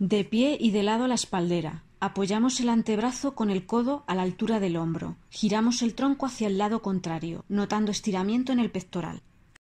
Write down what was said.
De pie y de lado a la espaldera. Apoyamos el antebrazo con el codo a la altura del hombro. Giramos el tronco hacia el lado contrario, notando estiramiento en el pectoral.